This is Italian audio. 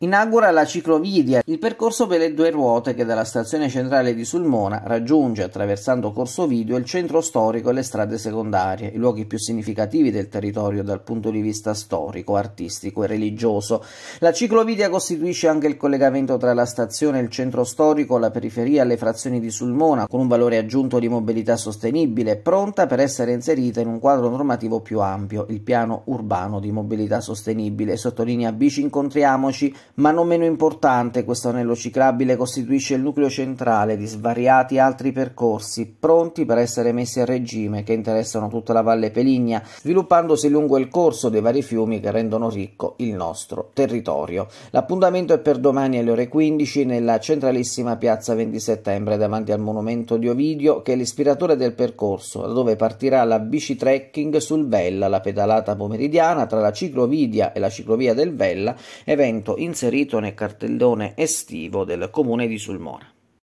Inaugura la ciclovidia, il percorso per le due ruote che dalla stazione centrale di Sulmona raggiunge, attraversando Corso Video, il centro storico e le strade secondarie, i luoghi più significativi del territorio dal punto di vista storico, artistico e religioso. La ciclovidia costituisce anche il collegamento tra la stazione, il centro storico, la periferia e le frazioni di Sulmona, con un valore aggiunto di mobilità sostenibile, pronta per essere inserita in un quadro normativo più ampio, il piano urbano di mobilità sostenibile. Sottolinea Bici Incontriamoci ma non meno importante questo anello ciclabile costituisce il nucleo centrale di svariati altri percorsi pronti per essere messi a regime che interessano tutta la Valle Peligna, sviluppandosi lungo il corso dei vari fiumi che rendono ricco il nostro territorio. L'appuntamento è per domani alle ore 15 nella centralissima piazza 20 settembre davanti al monumento di Ovidio che è l'ispiratore del percorso, da dove partirà la bici trekking sul Vella, la pedalata pomeridiana tra la ciclovidia e la ciclovia del Vella, evento in inserito nel cartellone estivo del comune di Sulmona.